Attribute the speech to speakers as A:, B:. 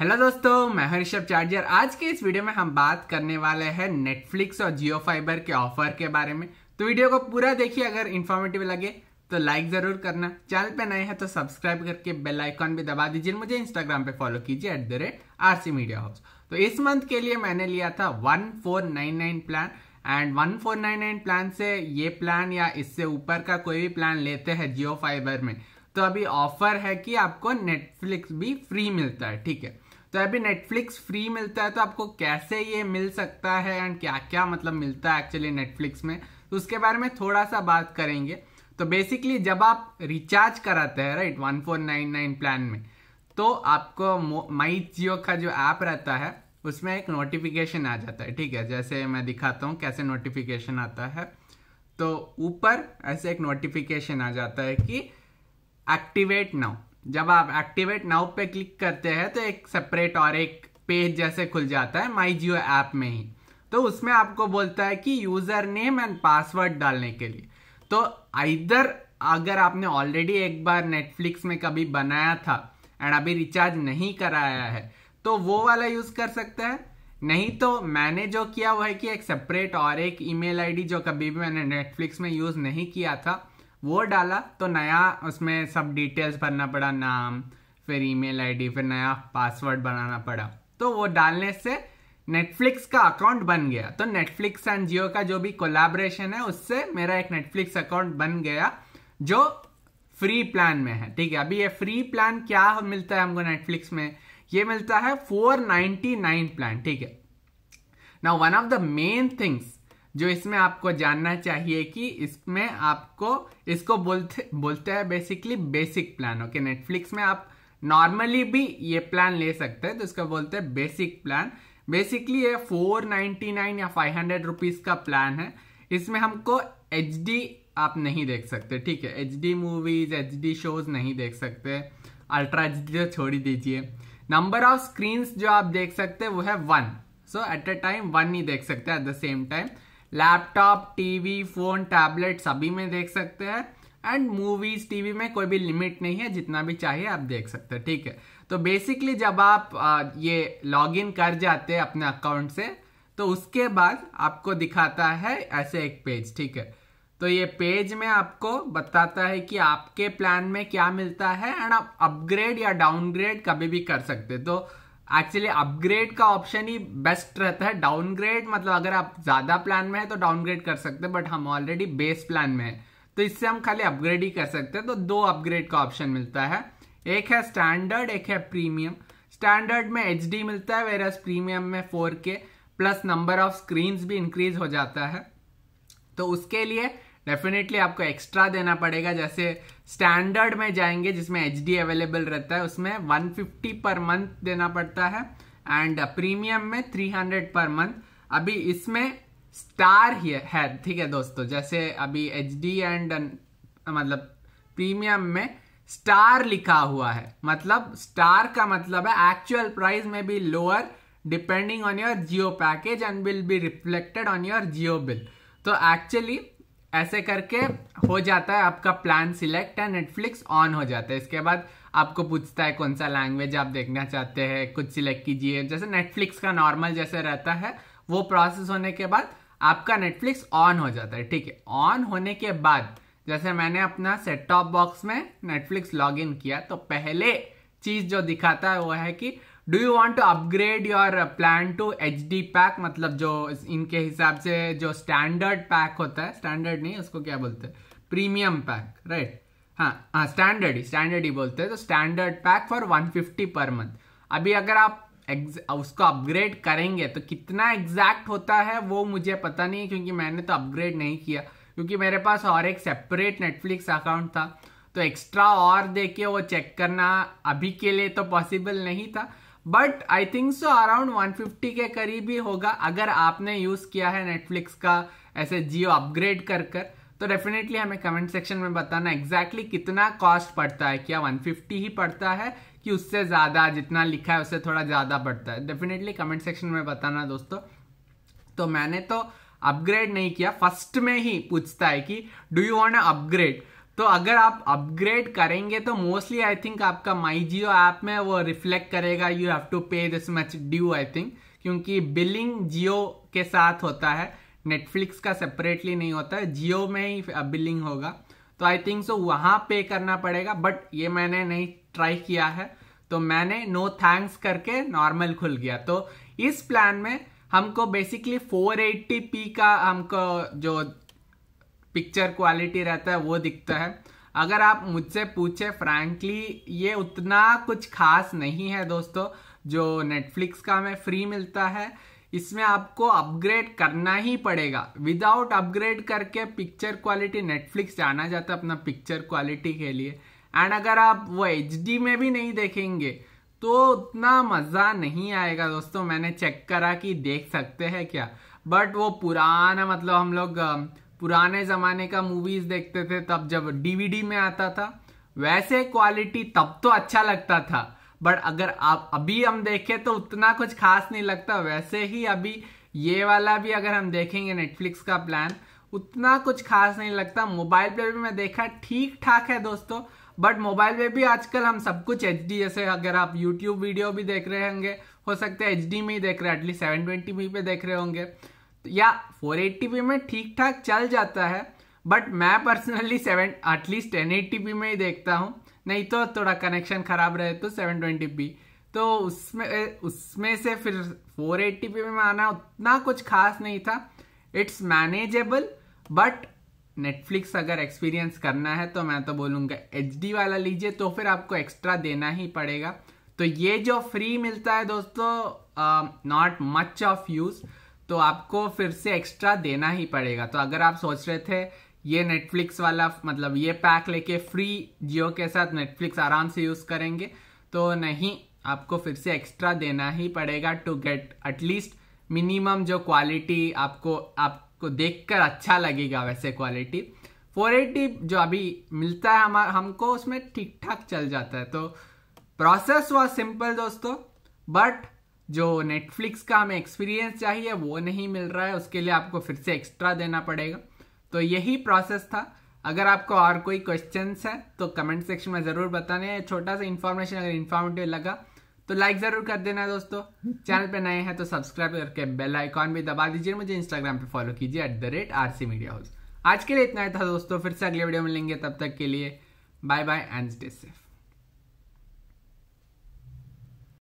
A: hello दोस्तों मैं हरिषभ charger आज के इस वीडियो में हम बात करने वाले हैं नेटफ्लिक्स और जियो फाइबर के ऑफर के बारे में तो वीडियो को पूरा देखिए अगर इन्फॉर्मेटिव लगे तो लाइक जरूर करना चैनल पे नए हैं तो सब्सक्राइब करके बेल आइकॉन भी दबा दीजिए मुझे इंस्टाग्राम पे फॉलो कीजिए at the rate R C media house तो इस मंथ के लिए मैंने लिया था one four nine nine plan and one four nine nine plan से ये प्लान या इससे ऊपर का कोई भी प्लान लेते हैं जियो फाइबर में तो अभी ऑफर है कि आपको नेटफ्लिक्स भी फ्री मिलता है ठीक है तो अभी नेटफ्लिक्स फ्री मिलता है तो आपको कैसे ये मिल सकता है एंड क्या क्या मतलब मिलता है एक्चुअली नेटफ्लिक्स में तो उसके बारे में थोड़ा सा बात करेंगे तो बेसिकली जब आप रिचार्ज कराते हैं right one four nine nine plan में तो आपको माई जियो का जो ऐप रहता है उसमें एक नोटिफिकेशन आ जाता है ठीक है जैसे मैं दिखाता हूँ कैसे नोटिफिकेशन आता है तो ऊपर ऐसे एक नोटिफिकेशन आ जाता है कि एक्टिवेट नाउ जब आप एक्टिवेट नाउ पे क्लिक करते हैं तो एक सेपरेट और एक पेज जैसे खुल जाता है माई जियो ऐप में ही तो उसमें आपको बोलता है कि यूज़र नेम एंड पासवर्ड डालने के लिए तो इधर अगर आपने ऑलरेडी एक बार नेटफ्लिक्स में कभी बनाया था एंड अभी रिचार्ज नहीं कराया है तो वो वाला यूज़ कर सकते हैं नहीं तो मैंने जो किया वो है कि एक सेपरेट और एक ईमेल आईडी जो कभी भी मैंने नेटफ्लिक्स में यूज़ नहीं किया था वो डाला तो नया उसमें सब डिटेल्स भरना पड़ा नाम फिर ईमेल आईडी फिर नया पासवर्ड बनाना पड़ा तो वो डालने से नेटफ्लिक्स का अकाउंट बन गया तो नेटफ्लिक्स एंड जियो का जो भी कोलाब्रेशन है उससे मेरा एक नेटफ्लिक्स अकाउंट बन गया जो फ्री प्लान में है ठीक है अभी ये फ्री प्लान क्या मिलता है हमको नेटफ्लिक्स में ये मिलता है नाइन प्लान ठीक है ना one of the main things जो इसमें आपको जानना चाहिए कि इसमें आपको इसको बोलते बोलते हैं basically basic plan okay Netflix में आप नॉर्मली भी ये प्लान ले सकते हैं तो इसका बोलते हैं बेसिक प्लान बेसिकली ये फोर नाइन्टी नाइन या फाइव हंड्रेड रुपीज़ का प्लान है इसमें हमको एच डी आप नहीं देख सकते ठीक है H D movies H D shows नहीं देख सकते अल्ट्रा एच डी तो छोड़ी दीजिए नंबर ऑफ स्क्रीन्स जो आप देख सकते हैं वो है one so at a time one ही देख सकते हैं at the same time laptop TV phone tablet सभी में देख सकते हैं एंड मूवीज टीवी में कोई भी लिमिट नहीं है जितना भी चाहिए आप देख सकते हैं ठीक है तो बेसिकली जब आप ये लॉग इन कर जाते हैं अपने अकाउंट से तो उसके बाद आपको दिखाता है ऐसे एक पेज ठीक है तो ये पेज में आपको बताता है कि आपके प्लान में क्या मिलता है एंड आप अपग्रेड या डाउनग्रेड कभी भी कर सकते तो एक्चुअली अपग्रेड का ऑप्शन ही बेस्ट रहता है डाउनग्रेड मतलब अगर आप ज्यादा प्लान में है तो डाउनग्रेड कर सकते हैं बट हम ऑलरेडी बेस प्लान में है तो इससे हम खाली अपग्रेड ही कर सकते हैं तो दो अपग्रेड का ऑप्शन मिलता है एक है स्टैंडर्ड एक है प्रीमियम स्टैंडर्ड में एच मिलता है वेरस प्रीमियम में four plus number of screen भी इंक्रीज हो जाता है तो उसके लिए डेफिनेटली आपको एक्स्ट्रा देना पड़ेगा जैसे स्टैंडर्ड में जाएंगे जिसमें एच अवेलेबल रहता है उसमें 150 पर मंथ देना पड़ता है एंड प्रीमियम में 300 पर मंथ अभी इसमें स्टार ही है ठीक है दोस्तों जैसे अभी एच डी एंड मतलब प्रीमियम में स्टार लिखा हुआ है मतलब स्टार का मतलब है एक्चुअल प्राइस में भी lower depending on your Jio package and will be reflected on your Jio bill तो एक्चुअली ऐसे करके हो जाता है आपका plan select and Netflix on हो जाता है इसके बाद आपको पूछता है कौन सा लैंग्वेज आप देखना चाहते हैं कुछ सिलेक्ट कीजिए जैसे नेटफ्लिक्स का नॉर्मल जैसे रहता है वो प्रोसेस होने के बाद आपका नेटफ्लिक्स ऑन हो जाता है ठीक है ऑन होने के बाद जैसे मैंने अपना सेट टॉप बॉक्स में नेटफ्लिक्स लॉग इन किया तो पहले चीज जो दिखाता है वो है कि do you want to upgrade your plan to H D pack मतलब जो इनके हिसाब से जो स्टैंडर्ड पैक होता है स्टैंडर्ड नहीं उसको क्या बोलते हैं प्रीमियम पैक राइट हाँ हाँ स्टैंडर्ड ही स्टैंडर्ड ही बोलते हैं तो standard pack for 150 per month अभी अगर आप उसको अपग्रेड करेंगे तो कितना एग्जैक्ट होता है वो मुझे पता नहीं है क्योंकि मैंने तो अपग्रेड नहीं किया क्योंकि मेरे पास और एक सेपरेट नेटफ्लिक्स अकाउंट था तो एक्स्ट्रा और देके वो चेक करना अभी के लिए तो पॉसिबल नहीं था but I think so around 150 के करीब ही होगा अगर आपने यूज किया है नेटफ्लिक्स का ऐसे जियो अपग्रेड कर कर तो डेफिनेटली हमें कमेंट सेक्शन में बताना एग्जैक्टली exactly कितना कॉस्ट पड़ता है क्या 150 ही पड़ता है कि उससे ज़्यादा जितना लिखा है उससे थोड़ा ज़्यादा पड़ता है डेफिनेटली कमेंट सेक्शन में बताना दोस्तों तो मैंने तो अपग्रेड नहीं किया फर्स्ट में ही पूछता है कि डू यू वॉन्ट अपग्रेड तो अगर आप अपग्रेड करेंगे तो मोस्टली आई थिंक आपका माई जियो ऐप में वो रिफ्लेक्ट करेगा you have to pay this much due I think क्योंकि बिलिंग जियो के साथ होता है नेटफ्लिक्स का सेपरेटली नहीं होता है जियो में ही बिलिंग uh, होगा तो आई थिंक सो वहाँ पे करना पड़ेगा बट ये मैंने नहीं ट्राई किया है तो मैंने नो no थैंक्स करके नॉर्मल खुल गया तो इस प्लान में हमको बेसिकली 480p का हमको जो पिक्चर क्वालिटी रहता है वो दिखता है अगर आप मुझसे पूछे फ्रैंकली ये उतना कुछ खास नहीं है दोस्तों जो नेटफ्लिक्स का हमें फ्री मिलता है इसमें आपको अपग्रेड करना ही पड़ेगा विदाउट अपग्रेड करके पिक्चर क्वालिटी नेटफ्लिक्स जाना जाता है अपना पिक्चर क्वालिटी के लिए एंड अगर आप वो एच में भी नहीं देखेंगे तो उतना मज़ा नहीं आएगा दोस्तों मैंने चेक करा कि देख सकते हैं क्या बट वो पुराना मतलब हम लोग पुराने ज़माने का मूवीज़ देखते थे तब जब डीवीडी में आता था वैसे क्वालिटी तब तो अच्छा लगता था बट अगर आप अभी हम देखें तो उतना कुछ खास नहीं लगता वैसे ही अभी ये वाला भी अगर हम देखेंगे नेटफ्लिक्स का प्लान उतना कुछ खास नहीं लगता मोबाइल पे भी मैं देखा ठीक ठाक है दोस्तों बट मोबाइल पे भी आजकल हम सब कुछ एच जैसे अगर आप यूट्यूब वीडियो भी देख रहे होंगे हो सकते हैं एच में ही देख रहे हैं एटलीस्ट सेवन ट्वेंटी पे देख रहे होंगे या 480p में ठीक ठाक चल जाता है बट मैं personally seven at least ten eighty P में ही देखता हूँ नहीं तो थोड़ा कनेक्शन खराब रहे तो सेवन ट्वेंटी पी तो उसमें उसमें से फिर फोर एट्टी पी में आना उतना कुछ खास नहीं था इट्स मैनेजेबल बट नेटफ्लिक्स अगर एक्सपीरियंस करना है तो मैं तो बोलूँगा एच वाला लीजिए तो फिर आपको एक्स्ट्रा देना ही पड़ेगा तो ये जो फ्री मिलता है दोस्तों नॉट मच ऑफ यूज़ तो आपको फिर से एक्स्ट्रा देना ही पड़ेगा तो अगर आप सोच रहे थे ये नेटफ्लिक्स वाला मतलब ये पैक लेके फ्री जियो के साथ नेटफ्लिक्स आराम से यूज़ करेंगे तो नहीं आपको फिर से एक्स्ट्रा देना ही पड़ेगा टू गेट एटलीस्ट मिनिमम जो क्वालिटी आपको आपको देखकर अच्छा लगेगा वैसे क्वालिटी फोर जो अभी मिलता है हमारा हमको उसमें ठीक ठाक चल जाता है तो प्रोसेस वॉज सिंपल दोस्तों बट जो नेटफ्लिक्स का हमें एक्सपीरियंस चाहिए वो नहीं मिल रहा है उसके लिए आपको फिर से एक्स्ट्रा देना पड़ेगा तो यही प्रोसेस था अगर आपको और कोई क्वेश्चन है तो कमेंट सेक्शन में ज़रूर बताने छोटा सा इन्फॉर्मेशन अगर इन्फॉर्मेटिव लगा तो लाइक ज़रूर कर देना दोस्तों चैनल पे नए हैं तो सब्सक्राइब करके बेल आइकॉन भी दबा दीजिए मुझे इंस्टाग्राम पे फॉलो कीजिए at the rate R C media house आज के लिए इतना ही था दोस्तों फिर से अगले वीडियो में लेंगे तब तक के लिए bye bye and stay safe